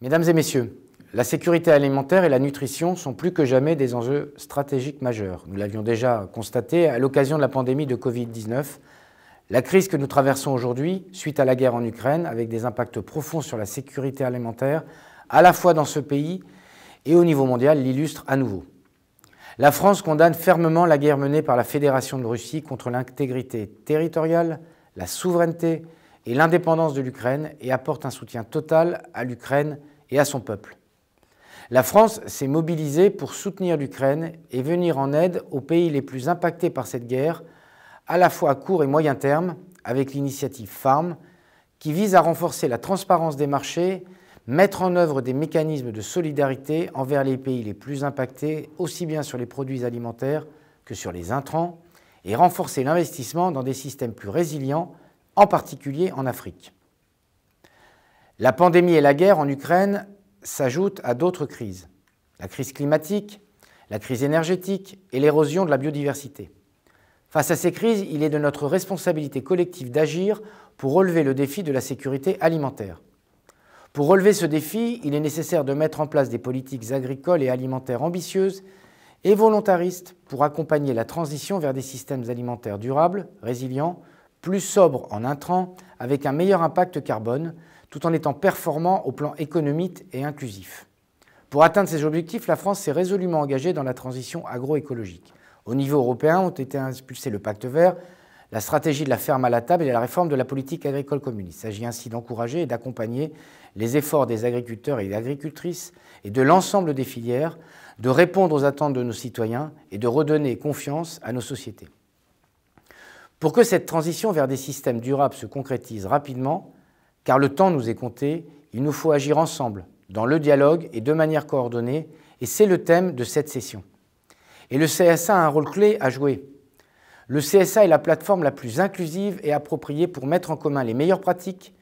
Mesdames et messieurs, la sécurité alimentaire et la nutrition sont plus que jamais des enjeux stratégiques majeurs. Nous l'avions déjà constaté à l'occasion de la pandémie de Covid-19. La crise que nous traversons aujourd'hui, suite à la guerre en Ukraine, avec des impacts profonds sur la sécurité alimentaire, à la fois dans ce pays et au niveau mondial, l'illustre à nouveau. La France condamne fermement la guerre menée par la Fédération de Russie contre l'intégrité territoriale, la souveraineté, et l'indépendance de l'Ukraine et apporte un soutien total à l'Ukraine et à son peuple. La France s'est mobilisée pour soutenir l'Ukraine et venir en aide aux pays les plus impactés par cette guerre, à la fois à court et moyen terme, avec l'initiative FARM, qui vise à renforcer la transparence des marchés, mettre en œuvre des mécanismes de solidarité envers les pays les plus impactés, aussi bien sur les produits alimentaires que sur les intrants, et renforcer l'investissement dans des systèmes plus résilients en particulier en Afrique. La pandémie et la guerre en Ukraine s'ajoutent à d'autres crises. La crise climatique, la crise énergétique et l'érosion de la biodiversité. Face à ces crises, il est de notre responsabilité collective d'agir pour relever le défi de la sécurité alimentaire. Pour relever ce défi, il est nécessaire de mettre en place des politiques agricoles et alimentaires ambitieuses et volontaristes pour accompagner la transition vers des systèmes alimentaires durables, résilients, plus sobre en intrants, avec un meilleur impact carbone, tout en étant performant au plan économique et inclusif. Pour atteindre ces objectifs, la France s'est résolument engagée dans la transition agroécologique. Au niveau européen ont été impulsés le pacte vert, la stratégie de la ferme à la table et la réforme de la politique agricole commune. Il s'agit ainsi d'encourager et d'accompagner les efforts des agriculteurs et des agricultrices et de l'ensemble des filières, de répondre aux attentes de nos citoyens et de redonner confiance à nos sociétés. Pour que cette transition vers des systèmes durables se concrétise rapidement, car le temps nous est compté, il nous faut agir ensemble, dans le dialogue et de manière coordonnée, et c'est le thème de cette session. Et le CSA a un rôle clé à jouer. Le CSA est la plateforme la plus inclusive et appropriée pour mettre en commun les meilleures pratiques,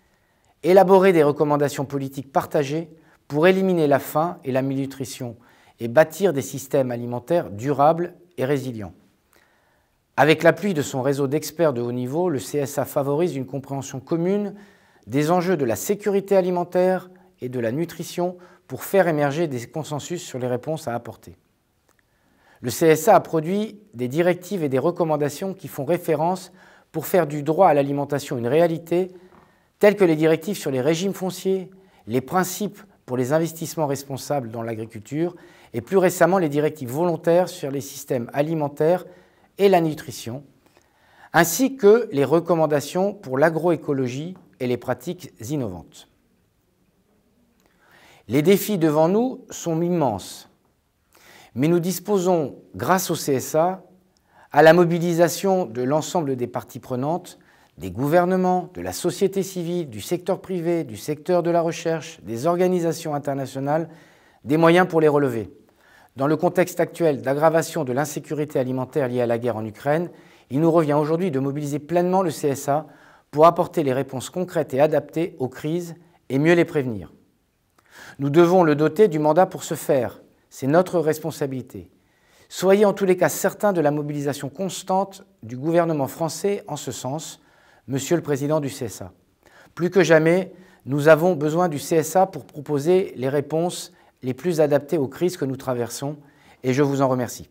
élaborer des recommandations politiques partagées pour éliminer la faim et la malnutrition et bâtir des systèmes alimentaires durables et résilients. Avec l'appui de son réseau d'experts de haut niveau, le CSA favorise une compréhension commune des enjeux de la sécurité alimentaire et de la nutrition pour faire émerger des consensus sur les réponses à apporter. Le CSA a produit des directives et des recommandations qui font référence pour faire du droit à l'alimentation une réalité, telles que les directives sur les régimes fonciers, les principes pour les investissements responsables dans l'agriculture et plus récemment les directives volontaires sur les systèmes alimentaires et la nutrition, ainsi que les recommandations pour l'agroécologie et les pratiques innovantes. Les défis devant nous sont immenses, mais nous disposons, grâce au CSA, à la mobilisation de l'ensemble des parties prenantes, des gouvernements, de la société civile, du secteur privé, du secteur de la recherche, des organisations internationales, des moyens pour les relever. Dans le contexte actuel d'aggravation de l'insécurité alimentaire liée à la guerre en Ukraine, il nous revient aujourd'hui de mobiliser pleinement le CSA pour apporter les réponses concrètes et adaptées aux crises et mieux les prévenir. Nous devons le doter du mandat pour ce faire. C'est notre responsabilité. Soyez en tous les cas certains de la mobilisation constante du gouvernement français en ce sens, Monsieur le Président du CSA. Plus que jamais, nous avons besoin du CSA pour proposer les réponses les plus adaptées aux crises que nous traversons et je vous en remercie.